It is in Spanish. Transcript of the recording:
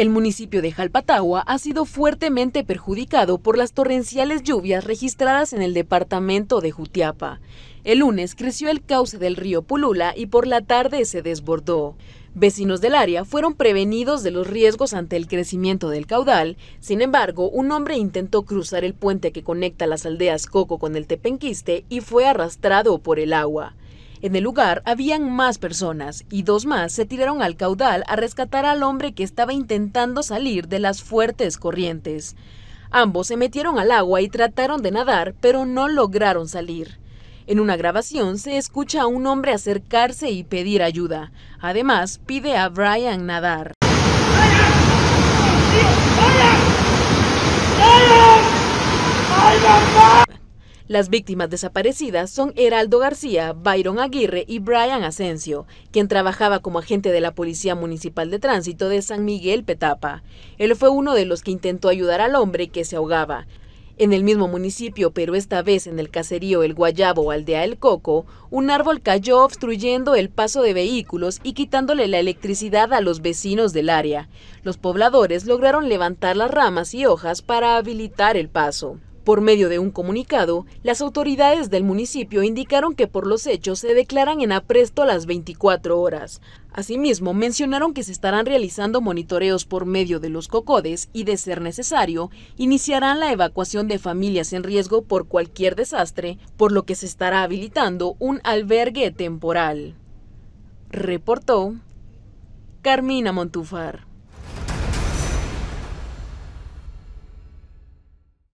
El municipio de Jalpatagua ha sido fuertemente perjudicado por las torrenciales lluvias registradas en el departamento de Jutiapa. El lunes creció el cauce del río Pulula y por la tarde se desbordó. Vecinos del área fueron prevenidos de los riesgos ante el crecimiento del caudal, sin embargo, un hombre intentó cruzar el puente que conecta las aldeas Coco con el Tepenquiste y fue arrastrado por el agua. En el lugar habían más personas y dos más se tiraron al caudal a rescatar al hombre que estaba intentando salir de las fuertes corrientes. Ambos se metieron al agua y trataron de nadar, pero no lograron salir. En una grabación se escucha a un hombre acercarse y pedir ayuda. Además, pide a Brian nadar. Las víctimas desaparecidas son Heraldo García, Byron Aguirre y Brian Asensio, quien trabajaba como agente de la Policía Municipal de Tránsito de San Miguel Petapa. Él fue uno de los que intentó ayudar al hombre que se ahogaba. En el mismo municipio, pero esta vez en el caserío El Guayabo, aldea El Coco, un árbol cayó obstruyendo el paso de vehículos y quitándole la electricidad a los vecinos del área. Los pobladores lograron levantar las ramas y hojas para habilitar el paso. Por medio de un comunicado, las autoridades del municipio indicaron que por los hechos se declaran en apresto a las 24 horas. Asimismo, mencionaron que se estarán realizando monitoreos por medio de los cocodes y, de ser necesario, iniciarán la evacuación de familias en riesgo por cualquier desastre, por lo que se estará habilitando un albergue temporal. Reportó Carmina Montufar